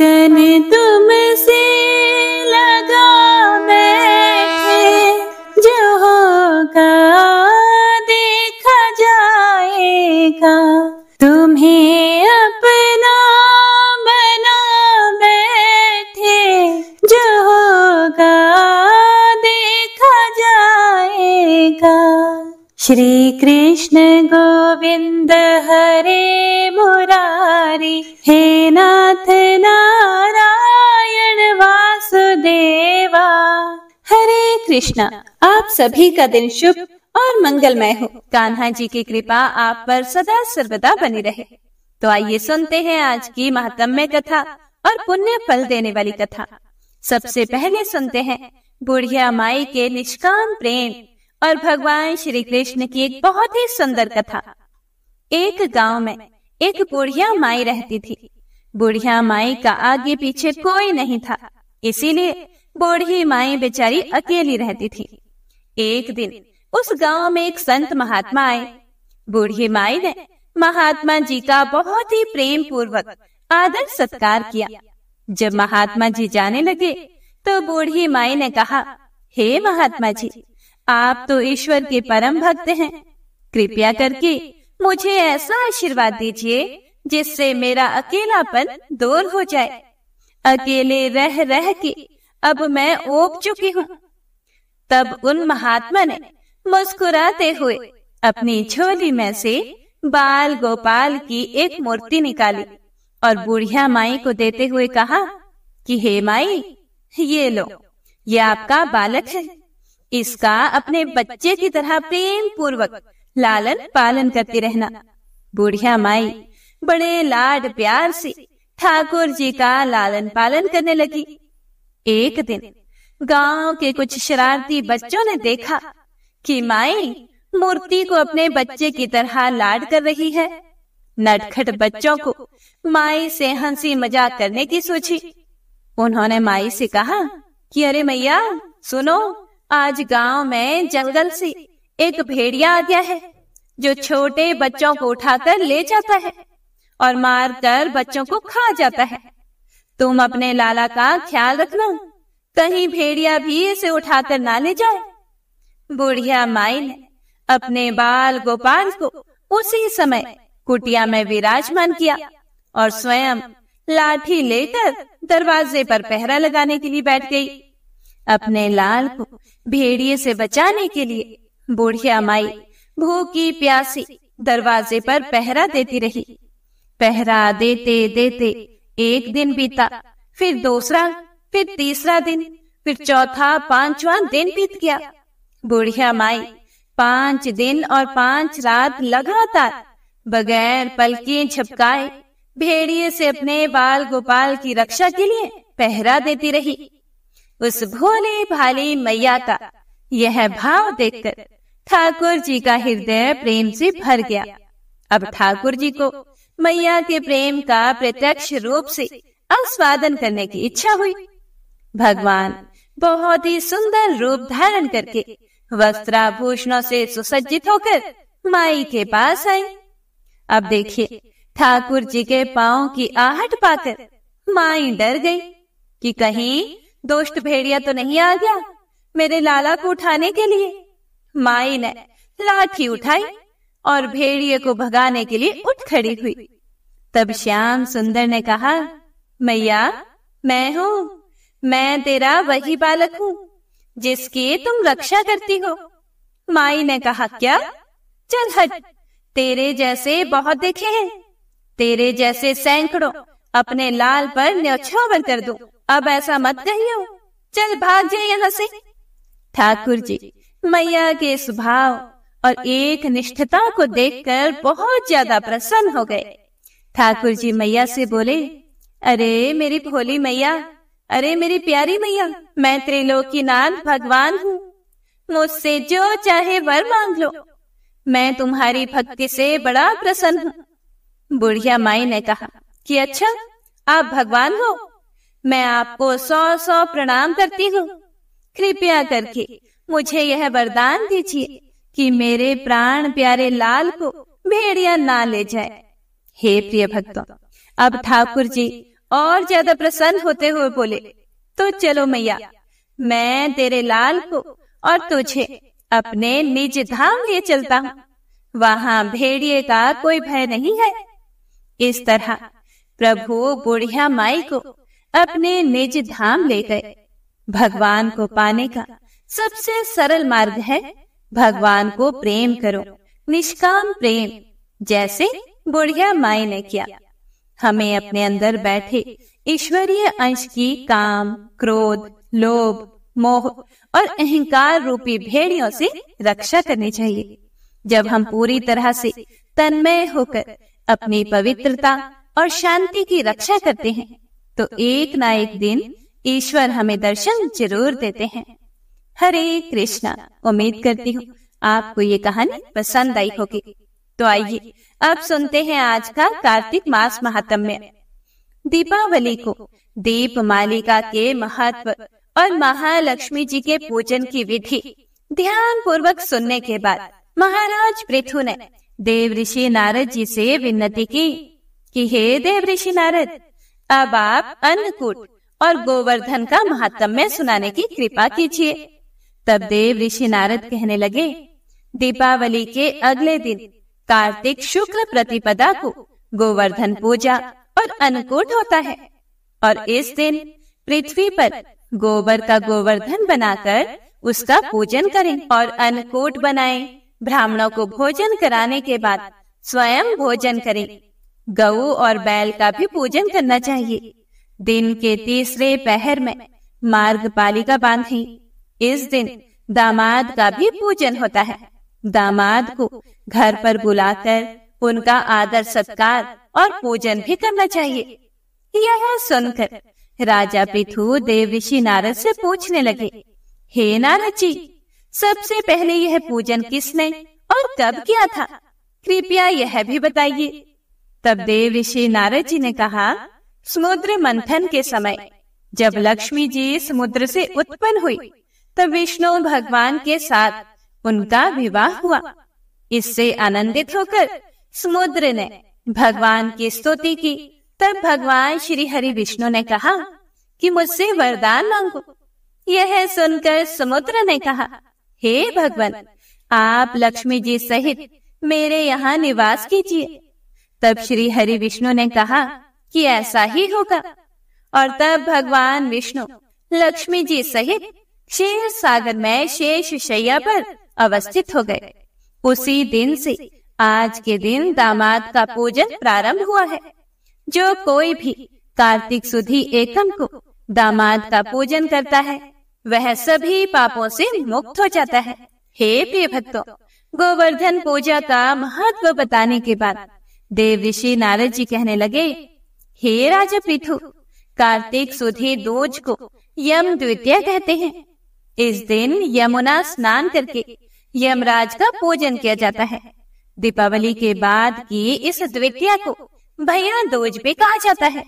लगन से लगा बैठे जो होगा देखा जाएगा तुम्हें अपना बना बैठे जो होगा देखा जाएगा श्री कृष्ण गोविंद कृष्णा आप सभी का दिन शुभ और मंगलमय हो कान्हा जी की कृपा आप पर सदा सर्वदा बनी रहे तो आइए सुनते हैं आज की महात्म्य कथा और पुण्य फल देने वाली कथा सबसे पहले सुनते हैं बुढ़िया माई के निष्काम प्रेम और भगवान श्री कृष्ण की एक बहुत ही सुंदर कथा एक गांव में एक बुढ़िया माई रहती थी बुढ़िया माई का आगे पीछे कोई नहीं था इसीलिए बूढ़ी माए बेचारी अकेली रहती थी एक दिन उस गांव में एक संत महात्मा आए बूढ़ी माई ने महात्मा जी का बहुत ही प्रेम पूर्वक आदर सत्कार किया जब महात्मा जी जाने लगे तो बूढ़ी माई ने कहा हे hey, महात्मा जी आप तो ईश्वर के परम भक्त हैं कृपया करके मुझे ऐसा आशीर्वाद दीजिए जिससे मेरा अकेलापन दूर हो जाए अकेले रह रह के अब मैं ओप चुकी हूँ तब उन महात्मा ने मुस्कुराते हुए अपनी झोली में से बाल गोपाल की एक मूर्ति निकाली और बुढ़िया माई को देते हुए कहा कि हे माई ये लो ये आपका बालक है इसका अपने बच्चे की तरह प्रेम पूर्वक लालन पालन करती रहना बुढ़िया माई बड़े लाड प्यार से ठाकुर जी का लालन पालन करने लगी एक दिन गांव के कुछ शरारती बच्चों ने देखा कि माए मूर्ति को अपने बच्चे की तरह लाड कर रही है नटखट बच्चों को माई से हंसी मजाक करने की सोची उन्होंने माई से कहा कि अरे मैया सुनो आज गांव में जंगल से एक भेड़िया आ गया है जो छोटे बच्चों को उठाकर ले जाता है और मारकर बच्चों को खा जाता है तुम अपने लाला का ख्याल रखना कहीं भेड़िया भी इसे उठाकर ना ले जाए बुढ़िया माई ने अपने बाल गोपाल को उसी समय कुटिया में विराजमान किया और स्वयं लाठी लेकर दरवाजे पर पहरा लगाने के लिए बैठ गई अपने लाल को भेड़िए से बचाने के लिए बुढ़िया माई भूखी प्यासी दरवाजे पर पहरा देती रही पहरा देते देते एक दिन बीता फिर दूसरा फिर तीसरा दिन फिर चौथा पांचवा दिन बीत गया बुढ़िया माई पांच दिन और पांच रात लगातार बगैर पलके छपकाए भेड़िए से अपने बाल गोपाल की रक्षा के लिए पहरा देती रही उस भोले भाले मैया का यह भाव देखकर ठाकुर जी का हृदय प्रेम से भर गया अब ठाकुर जी को मैया के प्रेम का प्रत्यक्ष रूप से आस्वादन करने की इच्छा हुई भगवान बहुत ही सुंदर रूप धारण करके वस्त्राभूषणों से सुसज्जित होकर माई के पास आए अब देखिए ठाकुर जी के पाओ की आहट पाकर माई डर गई कि कहीं दोस्त भेड़िया तो नहीं आ गया मेरे लाला को उठाने के लिए माई ने लाठी उठाई और भेड़िए को भगाने के लिए उठ खड़ी हुई तब श्याम सुंदर ने कहा मैया मैं हूँ मैं तेरा वही बालक हूँ जिसकी तुम रक्षा करती हो माई ने कहा क्या चल हट तेरे जैसे बहुत देखे हैं तेरे जैसे सैकड़ों अपने लाल पर न्यौछावर कर दो अब ऐसा मत कहियो चल भाग जाए यहाँ से ठाकुर जी मैया के स्वभाव और एक निष्ठता को देखकर बहुत ज्यादा प्रसन्न हो गए ठाकुर जी मैया से बोले अरे मेरी भोली मैया अरे मेरी प्यारी मैया मैं त्रिलोकी नाथ भगवान हूँ मुझसे जो चाहे वर मांग लो मैं तुम्हारी भक्ति से बड़ा प्रसन्न हूँ बुढ़िया माई ने कहा कि अच्छा आप भगवान हो मैं आपको सौ सौ प्रणाम करती हूँ कृपया करके मुझे यह वरदान दीजिए कि मेरे प्राण प्यारे लाल को भेड़िया ना ले जाए हे प्रिय भक्तों अब ठाकुर जी और ज्यादा प्रसन्न होते हुए बोले तो चलो मैया मैं तेरे लाल को और तुझे अपने निज धाम लिए चलता हूँ वहाँ भेड़िए का कोई भय नहीं है इस तरह प्रभु बुढ़िया माई को अपने निज धाम ले गए भगवान को पाने का सबसे सरल मार्ग है भगवान को प्रेम करो निष्काम प्रेम जैसे बुढ़िया माई ने किया हमें अपने अंदर बैठे ईश्वरीय अंश की काम क्रोध लोभ मोह और अहंकार रूपी भेड़ियों से रक्षा करनी चाहिए जब हम पूरी तरह से तन्मय होकर अपनी पवित्रता और शांति की रक्षा करते हैं तो एक ना एक दिन ईश्वर हमें दर्शन जरूर देते हैं हरे कृष्णा उम्मीद करती हूँ आपको ये कहानी पसंद आई होगी तो आइए अब सुनते हैं आज का कार्तिक मास महात्म्य दीपावली को दीप मालिका के महत्व और महालक्ष्मी जी के पूजन की विधि ध्यान पूर्वक सुनने के बाद महाराज पृथु ने देव ऋषि नारद जी से विनती की कि हे देव ऋषि नारद अब आप अन्नकूट और गोवर्धन का महात्म्य सुनाने की कृपा कीजिए तब देव ऋषि नारद कहने लगे दीपावली के अगले दिन कार्तिक शुक्ल प्रतिपदा को गोवर्धन पूजा और अनुकूट होता है और इस दिन पृथ्वी पर गोबर का गोवर्धन बनाकर उसका पूजन करें और अन्नकूट बनाएं। ब्राह्मणों को भोजन कराने के बाद स्वयं भोजन करें गऊ और बैल का भी पूजन करना चाहिए दिन के तीसरे पहर में मार्ग पालिका बांधें इस दिन दामाद का भी पूजन होता है दामाद को घर पर बुलाकर उनका आदर सत्कार और पूजन भी करना चाहिए यह सुनकर राजा पृथु देव ऋषि नारद से पूछने लगे हे नारद जी सबसे पहले यह पूजन किसने और कब किया था कृपया यह भी बताइए तब देव ऋषि नारद जी ने कहा समुद्र मंथन के समय जब लक्ष्मी जी समुद्र से उत्पन्न हुई तब विष्णु भगवान के साथ उनका विवाह हुआ इससे आनंदित होकर समुद्र ने भगवान की स्तुति की तब भगवान श्री हरि विष्णु ने कहा कि मुझसे वरदान मांगो यह सुनकर समुद्र ने कहा हे hey भगवान आप लक्ष्मी जी सहित मेरे यहाँ निवास कीजिए तब श्री हरि विष्णु ने कहा कि ऐसा ही होगा और तब भगवान विष्णु लक्ष्मी जी सहित शेर सागर में शेष शैया पर अवस्थित हो गए उसी दिन से आज के दिन दामाद का पूजन प्रारंभ हुआ है जो कोई भी कार्तिक सुधी एकम को दामाद का पूजन करता है वह सभी पापों से मुक्त हो जाता है हे प्रिय भक्तों गोवर्धन पूजा का महत्व बताने के बाद देव ऋषि नारद जी कहने लगे हे राजा पृथु कार्तिक सुधी दोज को यम द्वितीय कहते हैं इस दिन यमुना स्नान करके यमराज का पूजन किया जाता है दीपावली के बाद की इस द्वितीय को भैया दोज भी कहा जाता है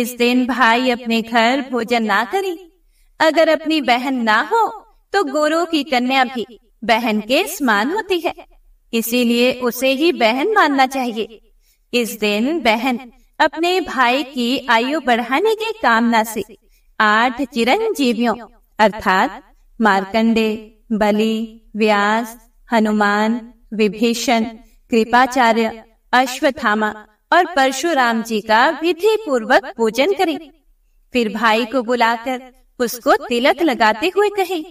इस दिन भाई अपने घर भोजन ना करे अगर अपनी बहन ना हो तो गुरु की कन्या भी बहन के समान होती है इसीलिए उसे ही बहन मानना चाहिए इस दिन बहन अपने भाई की आयु बढ़ाने के कामना से आठ चिरंजीवियों अर्थात मार्कंडे बलि व्यास हनुमान विभीषण कृपाचार्य अश्वथामा और परशुराम जी का विधि पूर्वक पूजन करें फिर भाई को बुलाकर उसको तिलक लगाते हुए कहें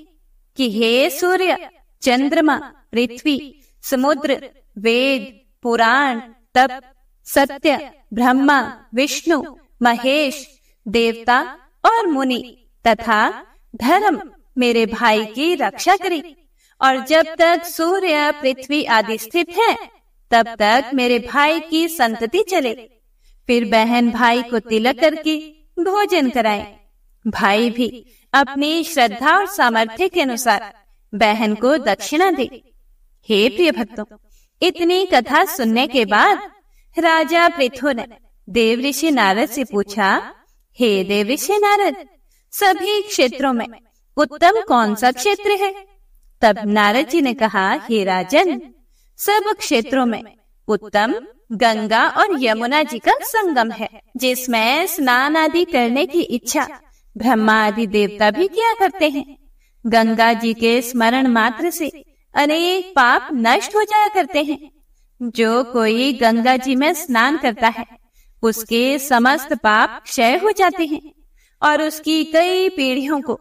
कि हे सूर्य चंद्रमा पृथ्वी समुद्र वेद पुराण तप सत्य ब्रह्मा विष्णु महेश देवता और मुनि तथा धर्म मेरे भाई की रक्षा करें और जब तक सूर्य पृथ्वी आदि स्थित है तब तक मेरे भाई की संतति चले फिर बहन भाई को तिलक करके भोजन कराए भाई भी अपनी श्रद्धा और सामर्थ्य के अनुसार बहन को दक्षिणा दे हे प्रिय भक्तों इतनी कथा सुनने के बाद राजा पृथु ने देव ऋषि नारद से पूछा हे देव ऋषि नारद सभी क्षेत्रों में उत्तम कौन सा क्षेत्र है तब नारद जी ने कहा हे राजन सब क्षेत्रों में उत्तम गंगा और यमुना जी का संगम है जिसमें स्नान आदि करने की इच्छा ब्रह्मा आदि देवता भी किया करते हैं गंगा जी के स्मरण मात्र से अनेक पाप नष्ट हो जाया करते हैं जो कोई गंगा जी में स्नान करता है उसके समस्त पाप क्षय हो जाते हैं और उसकी कई पीढ़ियों को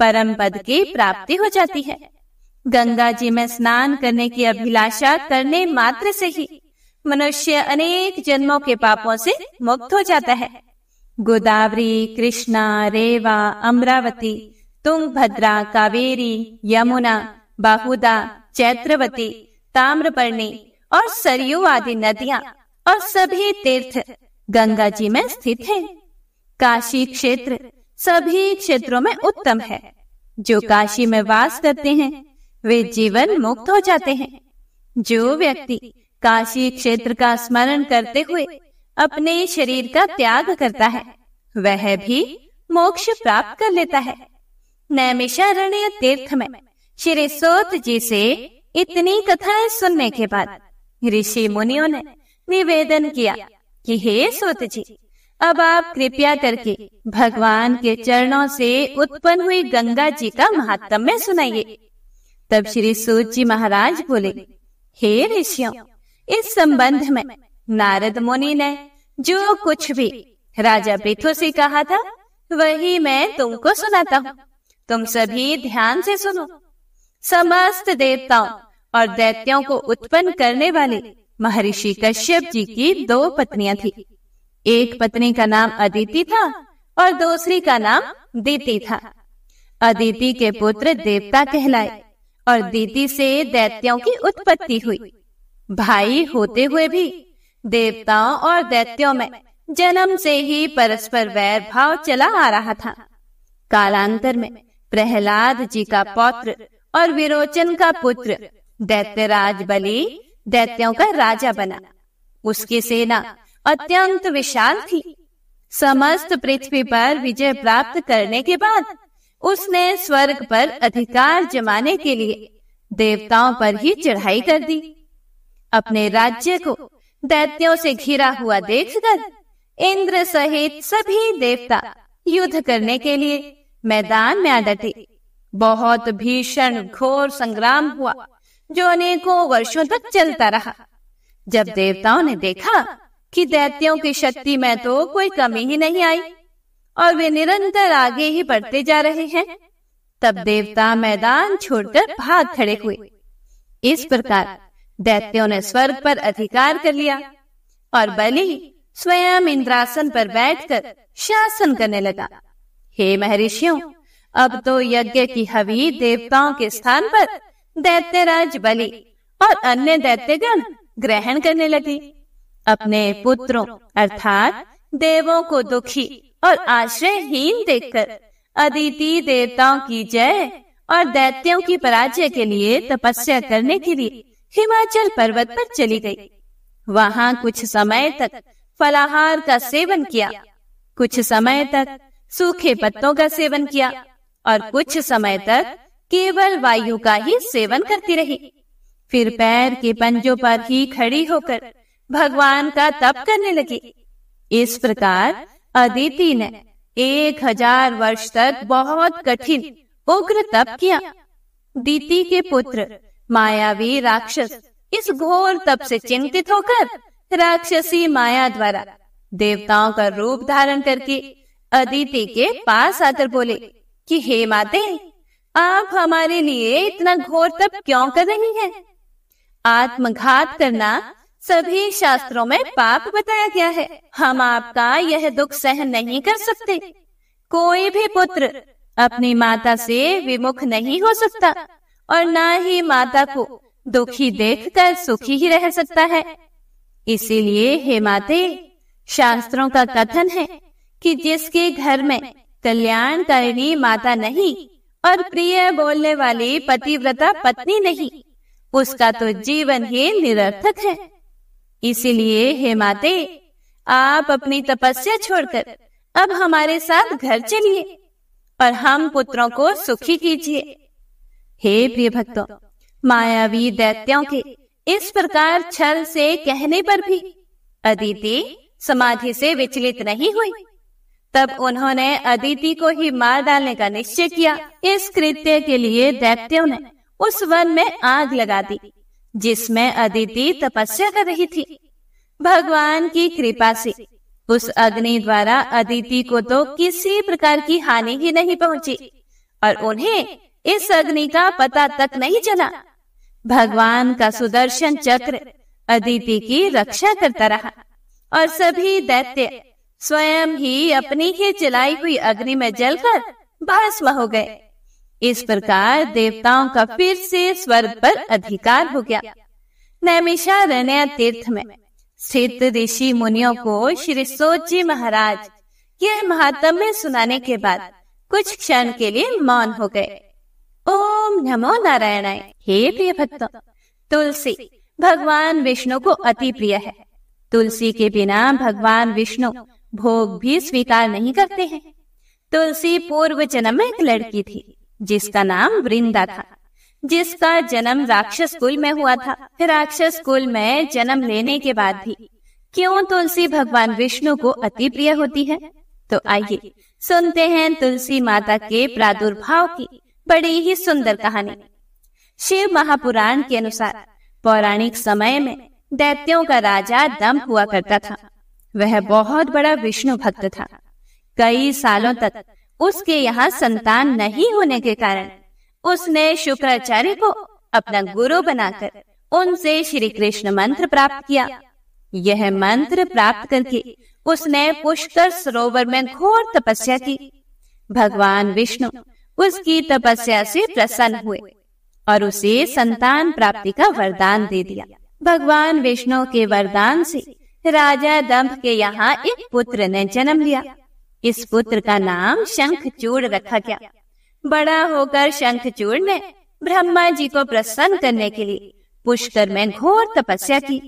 परम पद की प्राप्ति हो जाती है गंगा जी में स्नान करने की अभिलाषा करने मात्र से ही मनुष्य अनेक जन्मों के पापों से मुक्त हो जाता है गोदावरी कृष्णा रेवा अमरावती तुंगभद्रा कावेरी यमुना बाहुदा चैत्रवती ताम्रपर्णी और सरयू आदि नदियाँ और सभी तीर्थ गंगा जी में स्थित हैं। काशी क्षेत्र सभी क्षेत्रों में उत्तम है जो काशी में वास करते हैं वे जीवन मुक्त हो जाते हैं जो व्यक्ति काशी क्षेत्र का स्मरण करते हुए अपने शरीर का त्याग करता है वह भी मोक्ष प्राप्त कर लेता है नैमिषारण्य तीर्थ में श्री सोत जी से इतनी कथाएं सुनने के बाद ऋषि मुनियों ने निवेदन किया कि हे सोत जी अब आप कृपया करके भगवान के चरणों से उत्पन्न हुई गंगा जी का महात्म्य सुनाइए तब श्री सूत जी महाराज बोले हे ऋषियों इस संबंध में नारद मुनि ने जो कुछ भी राजा पृथु से कहा था वही मैं तुमको सुनाता हूँ तुम सभी ध्यान से सुनो समस्त देवताओं और दैत्यों को उत्पन्न करने वाले महर्षि कश्यप जी की दो पत्नियां थी एक पत्नी का नाम अदिति था और दूसरी का नाम दीति था अदिति के पुत्र देवता कहलाए और दीति से दैत्यों की उत्पत्ति हुई भाई होते हुए भी देवताओं और दैत्यों में जन्म से ही परस्पर वैर भाव चला आ रहा था कालांतर में प्रहलाद जी का पौत्र और विरोचन का पुत्र दैत्यराज बलि दैत्यों का राजा बना उसकी सेना अत्यंत विशाल थी समस्त पृथ्वी पर विजय प्राप्त करने के बाद उसने स्वर्ग पर अधिकार जमाने के लिए देवताओं पर ही चढ़ाई कर दी अपने राज्य को दैत्यों से घिरा हुआ देखकर इंद्र सहित सभी देवता युद्ध करने के लिए मैदान में आ डटे बहुत भीषण घोर संग्राम हुआ जो अनेकों वर्षों तक चलता रहा जब देवताओं ने देखा कि दैत्यों की शक्ति में तो कोई कमी ही नहीं आई और वे निरंतर आगे ही बढ़ते जा रहे हैं तब देवता मैदान छोड़कर भाग खड़े हुए इस प्रकार दैत्यों ने स्वर्ग पर अधिकार कर लिया और बलि स्वयं इंद्रासन पर बैठकर शासन करने लगा हे महर्षियों अब तो यज्ञ की हवी देवताओं के स्थान पर दैत्यराज बलि और अन्य दैत्यगण ग्रहण करने लगे अपने पुत्रों अर्थात देवों को दुखी और आश्रयहीन देखकर अदिति देवताओं की जय और दैत्यों की पराजय के लिए तपस्या करने के लिए हिमाचल पर्वत पर चली गई। वहाँ कुछ समय तक फलाहार का सेवन किया कुछ समय तक सूखे पत्तों का सेवन किया और कुछ समय तक केवल वायु का ही सेवन करती रही फिर पैर के पंजों पर ही खड़ी होकर भगवान का तप करने लगी इस प्रकार अदिति ने एक हजार वर्ष तक बहुत कठिन उग्र तप किया दीति के पुत्र मायावी राक्षस इस घोर तप से चिंतित होकर राक्षसी माया द्वारा देवताओं का रूप धारण करके अदिति के पास आकर बोले कि हे माते आप हमारे लिए इतना घोर तप क्यों कर रही हैं? आत्मघात करना सभी शास्त्रों में पाप बताया गया है हम आपका यह दुख सहन नहीं कर सकते कोई भी पुत्र अपनी माता से विमुख नहीं हो सकता और ना ही माता को दुखी देखकर सुखी ही रह सकता है इसीलिए हे माते शास्त्रों का कथन है कि जिसके घर में कल्याणकारिणी माता नहीं और प्रिय बोलने वाली पतिव्रता पत्नी नहीं उसका तो जीवन ही निरर्थक है इसीलिए हे माते आप अपनी तपस्या छोड़कर अब हमारे साथ घर चलिए और हम पुत्रों को सुखी कीजिए हे प्रिय भक्तों मायावी दैत्यों के इस प्रकार छल से कहने पर भी अदिति समाधि से विचलित नहीं हुई तब उन्होंने अदिति को ही मार डालने का निश्चय किया इस कृत्य के लिए दैत्यों ने उस वन में आग लगा दी जिसमें अदिति तपस्या कर रही थी भगवान की कृपा से उस अग्नि द्वारा अदिति को तो किसी प्रकार की हानि ही नहीं पहुंची और उन्हें इस अग्नि का पता तक नहीं चला भगवान का सुदर्शन चक्र अदिति की रक्षा करता रहा और सभी दैत्य स्वयं ही अपनी ही चलाई हुई अग्नि में जलकर भस्म हो गए इस प्रकार देवताओं का फिर से स्वर्ग पर अधिकार हो गया नैमिषारण्य तीर्थ में स्थित ऋषि मुनियों को श्री सोजी महाराज यह महात्म्य सुनाने के बाद कुछ क्षण के लिए मौन हो गए ओम नमो नारायण हे प्रिय भक्तों तुलसी भगवान विष्णु को अति प्रिय है तुलसी के बिना भगवान विष्णु भोग भी स्वीकार नहीं करते हैं तुलसी पूर्व जन्म में एक लड़की थी जिसका नाम वृंदा था जिसका जन्म राक्षस कुल में हुआ था राक्षस कुल में जन्म लेने के बाद भी क्यों तुलसी भगवान विष्णु को अति प्रिय होती है तो, तो आइए सुनते हैं तुलसी माता के प्रादुर्भाव की बड़ी ही सुंदर कहानी शिव महापुराण के अनुसार पौराणिक समय में दैत्यों का राजा दम हुआ करता था वह बहुत बड़ा विष्णु भक्त था कई सालों तक उसके यहाँ संतान नहीं होने के कारण उसने शुक्राचार्य को अपना गुरु बनाकर उनसे श्री कृष्ण मंत्र प्राप्त किया यह मंत्र प्राप्त करके उसने पुष्कर सरोवर में घोर तपस्या की भगवान विष्णु उसकी तपस्या से प्रसन्न हुए और उसे संतान प्राप्ति का वरदान दे दिया भगवान विष्णु के वरदान से राजा दम्भ के यहाँ एक पुत्र ने जन्म लिया इस पुत्र का नाम शंखचूड़ रखा गया बड़ा होकर शंखचूड़ ने ब्रह्मा जी को प्रसन्न करने के लिए पुष्कर में घोर तपस्या की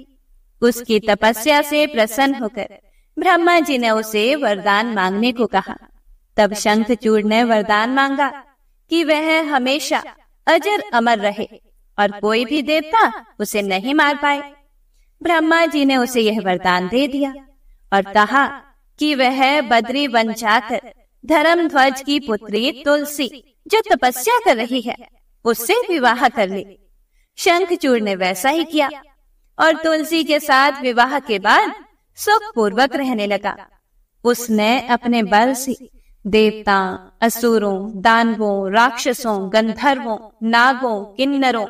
उसकी तपस्या से प्रसन्न होकर ब्रह्मा जी ने उसे वरदान मांगने को कहा तब शंखचूड़ ने वरदान मांगा कि वह हमेशा अजर अमर रहे और कोई भी देवता उसे नहीं मार पाए ब्रह्मा जी ने उसे यह वरदान दे दिया और कहा कि वह बद्री बन जाकर धर्म ध्वज की पुत्री तुलसी जो तपस्या कर रही है उससे विवाह कर ले शंखचूर ने वैसा ही किया और तुलसी के साथ विवाह के बाद सुख पूर्वक रहने लगा उसने अपने बल से देवता असुरों दानवों राक्षसों गंधर्वों नागों किन्नरों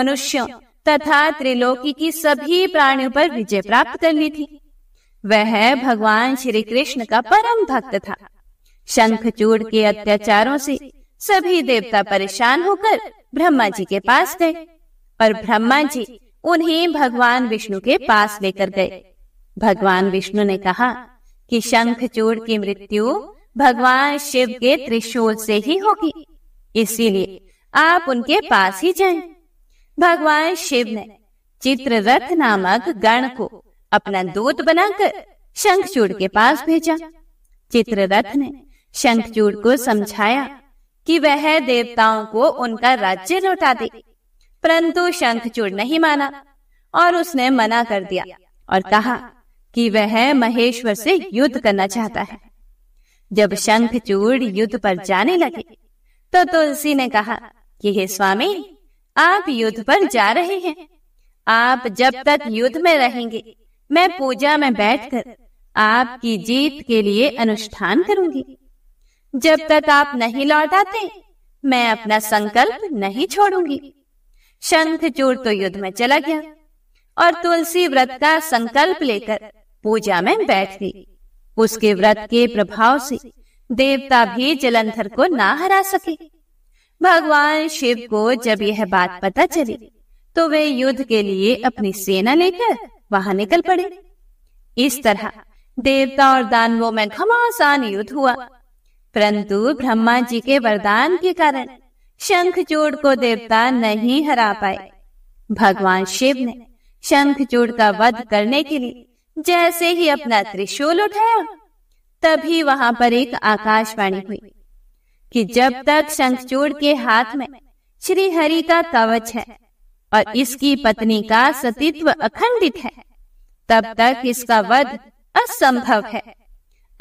मनुष्यों तथा त्रिलोकी की सभी प्राणियों पर विजय प्राप्त कर ली थी वह भगवान श्री कृष्ण का परम भक्त था शंखचूड़ के अत्याचारों से सभी देवता परेशान होकर ब्रह्मा जी के पास गए और ब्रह्मा जी उन्हें भगवान विष्णु के पास लेकर गए भगवान विष्णु ने कहा कि शंखचूड़ की मृत्यु भगवान शिव के त्रिशूल से ही होगी इसीलिए आप उनके पास ही जाएं। भगवान शिव ने चित्ररथ नामक गण को अपना दूत बनाकर शंखचूड़ के पास भेजा चित्ररथ ने शंखचूड़ को समझाया कि वह देवताओं को उनका राज्य लौटा दे परंतु शंखचूड़ नहीं माना और उसने मना कर दिया और कहा कि वह महेश्वर से युद्ध करना चाहता है जब शंखचूड़ युद्ध पर जाने लगे तो तुलसी ने कहा कि हे स्वामी आप युद्ध पर जा रहे हैं आप जब तक युद्ध में रहेंगे मैं पूजा में बैठकर आपकी जीत के लिए अनुष्ठान करूंगी जब तक आप नहीं लौट आते मैं अपना संकल्प नहीं छोड़ूंगी चूर तो युद्ध में चला गया और तुलसी व्रत का संकल्प लेकर पूजा में बैठ गई उसके व्रत के प्रभाव से देवता भी जलंधर को ना हरा सके भगवान शिव को जब यह बात पता चली तो वे युद्ध के लिए अपनी सेना लेकर वहां निकल पड़े इस तरह देवता और दानवों में घमासान युद्ध हुआ परंतु ब्रह्मा जी के वरदान के कारण शंखचूड़ को देवता नहीं हरा पाए भगवान शिव ने शंखचूड़ का वध करने के लिए जैसे ही अपना त्रिशूल उठाया तभी वहां पर एक आकाशवाणी हुई कि जब तक शंखचूड़ के हाथ में श्री हरि का कवच है और इसकी पत्नी का सतीत्व अखंडित है तब तक इसका वध असंभव है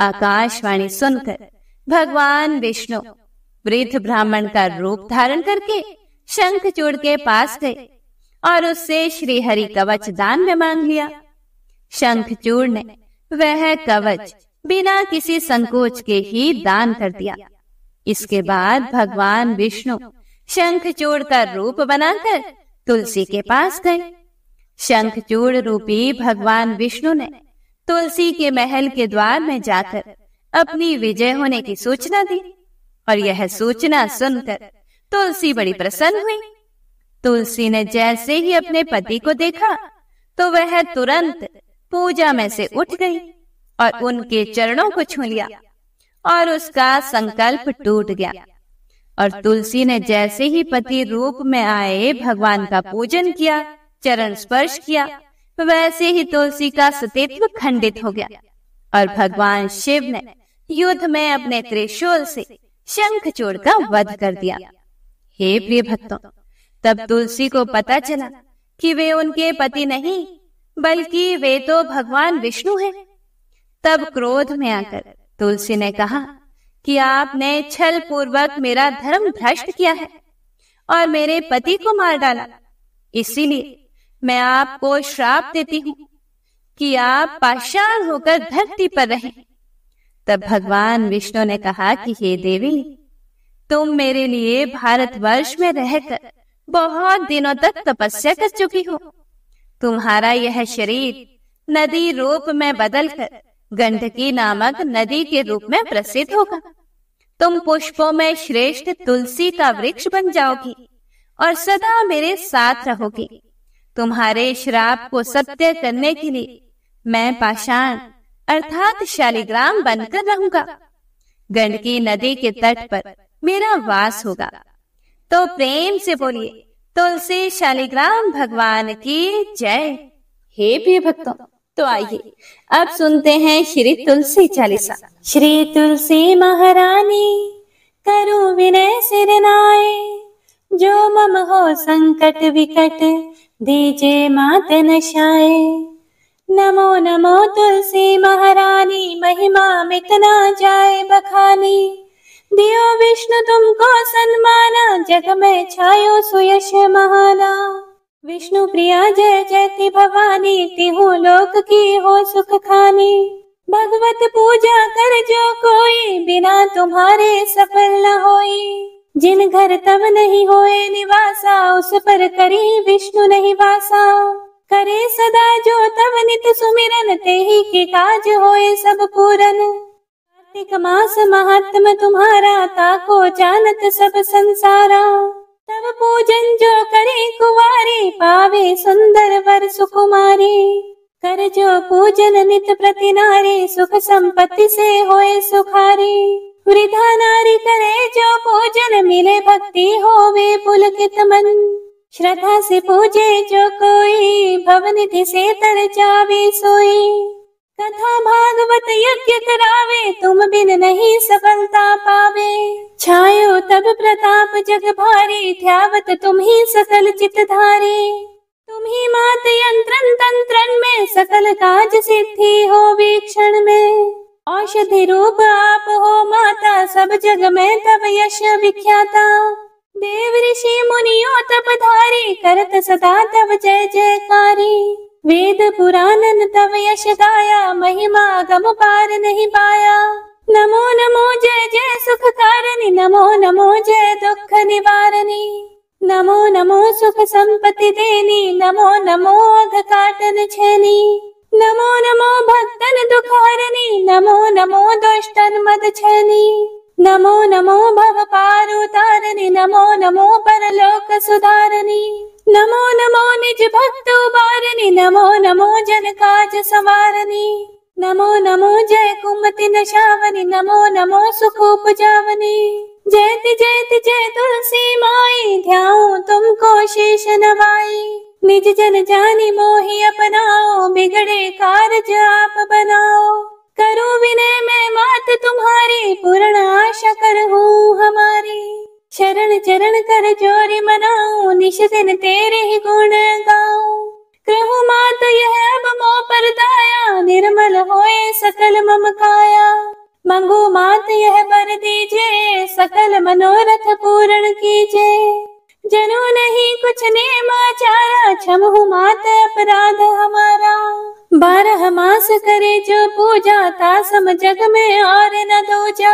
आकाशवाणी सुनकर भगवान विष्णु वृद्ध ब्राह्मण का रूप धारण करके शंख चूड़ के पास गए और उससे श्री हरि कवच दान में मांग लिया शंख चूड़ ने वह कवच बिना किसी संकोच के ही दान कर दिया इसके बाद भगवान विष्णु शंख चूड़ का रूप बनाकर तुलसी के पास गए शंखचूड़ रूपी भगवान विष्णु ने तुलसी के महल के द्वार में जाकर अपनी विजय होने की सूचना दी और यह सूचना सुनकर तुलसी बड़ी प्रसन्न हुई तुलसी ने जैसे ही अपने पति को देखा तो वह तुरंत पूजा में से उठ गई और उनके चरणों को छू लिया और उसका संकल्प टूट गया और तुलसी ने जैसे ही पति रूप में आए भगवान का पूजन किया चरण स्पर्श किया वैसे ही तुलसी का सतीत्व खंडित हो गया और भगवान शिव ने युद्ध में अपने त्रिशूल से चोड़ का वध कर दिया हे प्रिय भक्तों तब तुलसी को पता चला कि वे उनके पति नहीं बल्कि वे तो, तो भगवान विष्णु हैं। तब क्रोध में आकर तुलसी ने कहा कि आपने छल पूर्वक मेरा धर्म भ्रष्ट किया है और मेरे पति को मार डाला इसीलिए मैं आपको श्राप देती हूँ कि आप पाषाण होकर धरती पर रहे तब भगवान विष्णु ने कहा कि हे देवी तुम मेरे लिए भारतवर्ष में रहकर बहुत दिनों तक तपस्या कर चुकी हो तुम्हारा यह शरीर नदी रूप में बदलकर गंडकी नामक नदी के रूप में प्रसिद्ध होगा तुम पुष्पों में श्रेष्ठ तुलसी का वृक्ष बन जाओगी और सदा मेरे साथ रहोगी तुम्हारे श्राप को सत्य करने के लिए मैं पाषाण अर्थात शालिग्राम बनकर रहूंगा गंडकी नदी के तट पर मेरा वास होगा तो प्रेम से बोलिए तुलसी शालिग्राम भगवान की जय हे प्रिय भक्तों तो, तो आइए अब सुनते हैं श्री तुलसी चालीसा श्री तुलसी महारानी करो विनय सिर नाये जो मम हो संकट विकट दीजे मात नशाए नमो नमो तुलसी महारानी महिमा मितना जाए बखानी दियो विष्णु तुमको सन्माना जग में छायो सुयश महाना विष्णु प्रिया जय जयति भवानी तिहु लोक की हो सुख खानी भगवत पूजा कर जो कोई बिना तुम्हारे सफल न होई जिन घर तब नहीं होए निवासा उस पर करी विष्णु नहीं वासा करे सदा जो तब नित सुमिरन ते ही के काज होए सब पूरन कार्तिक मास महात्म तुम्हारा ताको जानत सब संसारा तब पूजन जो करे कुवारी पावे सुंदर वर सुकुमारी कर जो पूजन नित प्रति नारी सुख संपत्ति से होए सुखारी वृद्धा नारी करे जो पूजन मिले भक्ति हो वे पुलकित मन श्रद्धा से पूजे जो कोई भवनिधि से तर जावे सोई कथा भागवत यज्ञ करावे तुम बिन नहीं सफलता पावे छायो तब प्रताप जग भारी ध्यावत तुम ही सकल चित धारे तुम ही मात यंत्रन तंत्रन में सकल काज सिद्धि हो वीक्षण में औषधि रूप आप हो माता सब जग में तब यश विख्याता देव ऋषि मुनियो तप धारी करत सदा तब जय जयकारी वेद पुराणन तव यश गाया महिमा गम पार नहीं पाया नमो नमो जय जय सुख कारणी नमो नमो जय दुख निवारणी नमो नमो सुख संपत्ति देनी नमो नमो अग काटन छेनी नमो नमो भक्तन दुख हरणी नमो नमो दुष्टन मद छेनी नमो नमो भव पार उतारणी नमो नमो परलोक सुधारणी नमो नमो निज भक्त उबारनी नमो नमो जन काज संवारनी नमो नमो जय कुमति नशावनी नमो नमो सुख जावनी जयति जयति जय तुलसी माई ध्याओ तुमको शेष नवाई निज जन जानी मोहि अपनाओ बिगड़े कारज आप बनाओ करो विनय मैं मात तुम्हारी पूर्ण आशा कर हूँ हमारी चरण चरण कर जोरी मनाऊ निश दिन तेरे ही गुण गाऊ करहु मात यह अब मो पर दाया निर्मल होए सकल मम काया मंगू मात यह बर दीजे सकल मनोरथ पूर्ण कीजे जनो नहीं कुछ ने माचारा क्षमहु मात अपराध हमारा बारह मास करे जो पूजा ता सम जग में और न दो जा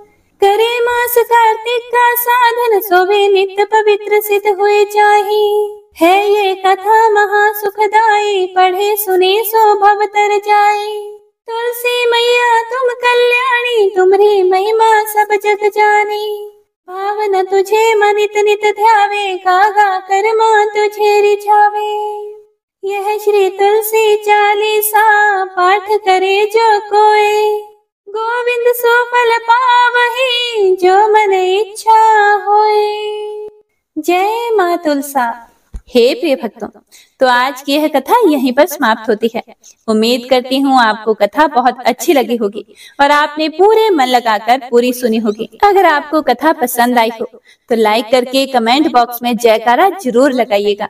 करे मास कार्तिक का साधन सोवे नित्य पवित्र सिद्ध हुए चाहे है ये कथा महा सुखदाई पढ़े सुने सो भव तर जाए तुलसी मैया तुम कल्याणी तुम्हरी महिमा सब जग जाने भावना तुझे मनित नित ध्यावे कागा कर्मा तुझे रिझावे यह श्री तुलसी चालीसा पाठ करे जो कोई गोविंद फल पावही जो मन इच्छा होए जय माँ तुलसा हे प्रिय भक्तों तो आज की यह कथा यहीं पर समाप्त होती है उम्मीद करती हूँ आपको कथा बहुत अच्छी लगी होगी और आपने पूरे मन लगाकर पूरी सुनी होगी अगर आपको कथा पसंद आई हो तो लाइक करके कमेंट बॉक्स में जयकारा जरूर लगाइएगा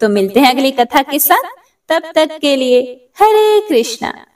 तो मिलते हैं अगली कथा के साथ तब तक के लिए हरे कृष्णा